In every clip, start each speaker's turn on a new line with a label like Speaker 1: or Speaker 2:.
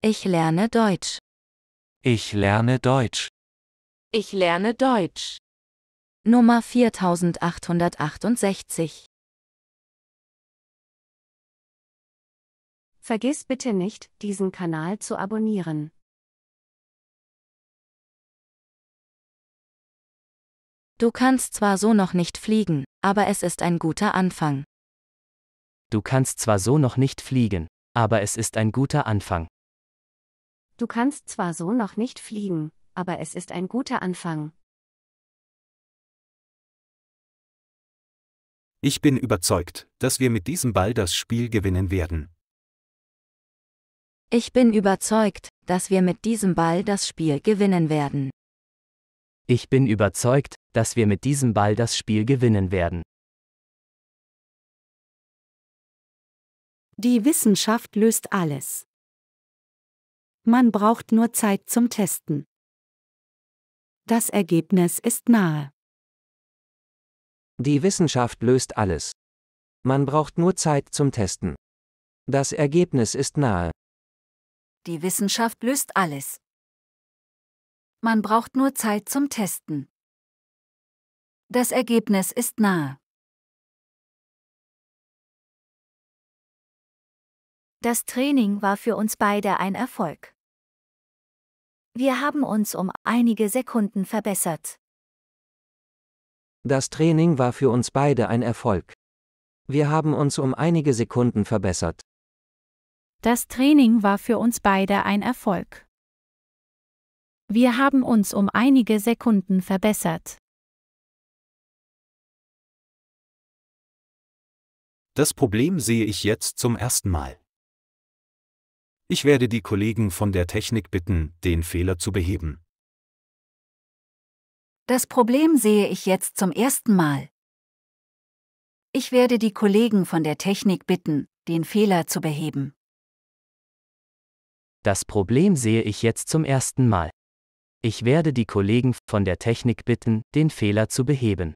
Speaker 1: Ich lerne Deutsch. Ich lerne Deutsch.
Speaker 2: Ich lerne Deutsch. Nummer 4868. Vergiss bitte nicht, diesen Kanal zu abonnieren. Du kannst zwar so noch nicht fliegen, aber es ist ein guter Anfang.
Speaker 1: Du
Speaker 3: kannst zwar so noch nicht fliegen, aber es ist ein guter Anfang.
Speaker 2: Du kannst zwar so noch nicht fliegen, aber es ist ein guter Anfang.
Speaker 1: Ich bin überzeugt, dass wir mit diesem Ball das Spiel gewinnen werden.
Speaker 2: Ich bin überzeugt, dass wir mit diesem Ball das Spiel gewinnen werden.
Speaker 3: Ich bin überzeugt, dass wir mit
Speaker 1: diesem Ball das Spiel gewinnen werden.
Speaker 2: Die Wissenschaft löst alles. Man braucht nur Zeit zum Testen. Das Ergebnis ist nahe.
Speaker 3: Die Wissenschaft löst alles. Man braucht nur Zeit zum Testen. Das Ergebnis ist nahe.
Speaker 2: Die Wissenschaft löst alles. Man braucht nur Zeit zum Testen.
Speaker 1: Das Ergebnis ist nahe.
Speaker 2: Das Training war für uns beide ein Erfolg. Wir haben uns um einige Sekunden verbessert.
Speaker 3: Das Training war für uns beide ein Erfolg. Wir haben uns um einige Sekunden verbessert.
Speaker 2: Das Training war für uns beide ein Erfolg. Wir haben uns um einige Sekunden verbessert.
Speaker 1: Das Problem sehe ich jetzt zum ersten Mal. Ich werde die Kollegen von der Technik bitten, den Fehler zu beheben.
Speaker 2: Das Problem sehe ich jetzt zum ersten Mal. Ich werde die Kollegen von der Technik bitten, den Fehler zu beheben.
Speaker 3: Das Problem sehe ich jetzt
Speaker 1: zum ersten Mal. Ich werde die Kollegen von der Technik bitten, den Fehler zu beheben.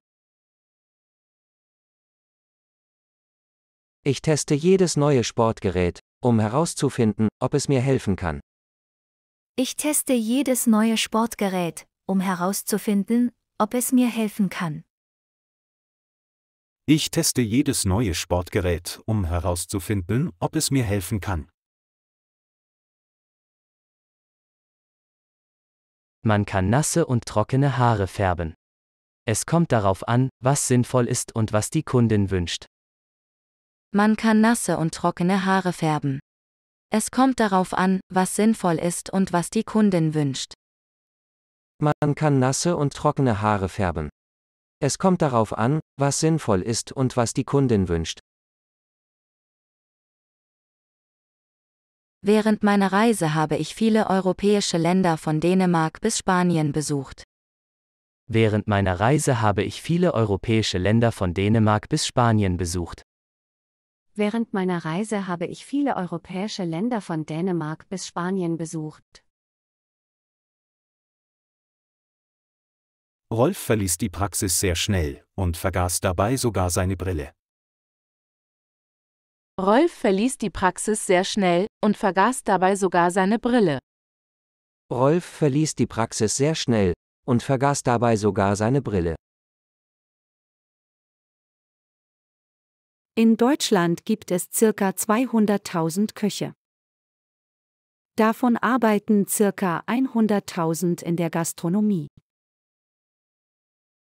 Speaker 1: Ich teste jedes neue Sportgerät, um herauszufinden, ob es mir helfen kann.
Speaker 2: Ich teste jedes neue Sportgerät, um herauszufinden, ob es mir helfen kann.
Speaker 1: Ich teste jedes neue Sportgerät, um herauszufinden, ob es mir helfen kann. Man kann nasse und trockene Haare färben. Es kommt
Speaker 3: darauf an, was sinnvoll ist und was die Kundin wünscht.
Speaker 2: Man kann nasse und trockene Haare färben. Es kommt darauf an, was sinnvoll ist und was die Kundin wünscht.
Speaker 3: Man kann nasse und trockene Haare färben. Es kommt darauf an, was sinnvoll ist und was die Kundin wünscht.
Speaker 2: Während meiner Reise habe ich viele europäische Länder von Dänemark bis Spanien besucht.
Speaker 3: Während meiner Reise habe ich viele europäische Länder von Dänemark bis Spanien besucht.
Speaker 2: Während meiner Reise habe ich viele europäische Länder von Dänemark bis Spanien besucht.
Speaker 1: Rolf verließ die Praxis sehr schnell und vergaß dabei sogar seine Brille.
Speaker 2: Rolf verließ die Praxis sehr schnell und vergaß dabei sogar seine Brille.
Speaker 3: Rolf verließ die Praxis sehr schnell und vergaß dabei sogar seine Brille.
Speaker 2: In Deutschland gibt es circa 200.000 Köche. Davon arbeiten circa 100.000 in der Gastronomie.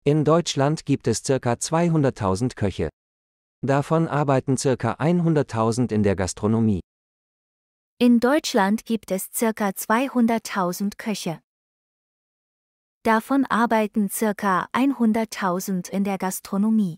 Speaker 3: In Deutschland gibt es circa 200.000 Köche. Davon arbeiten circa 100.000 in der Gastronomie.
Speaker 2: In Deutschland gibt es circa 200.000 Köche. Davon arbeiten circa 100.000
Speaker 1: in der Gastronomie.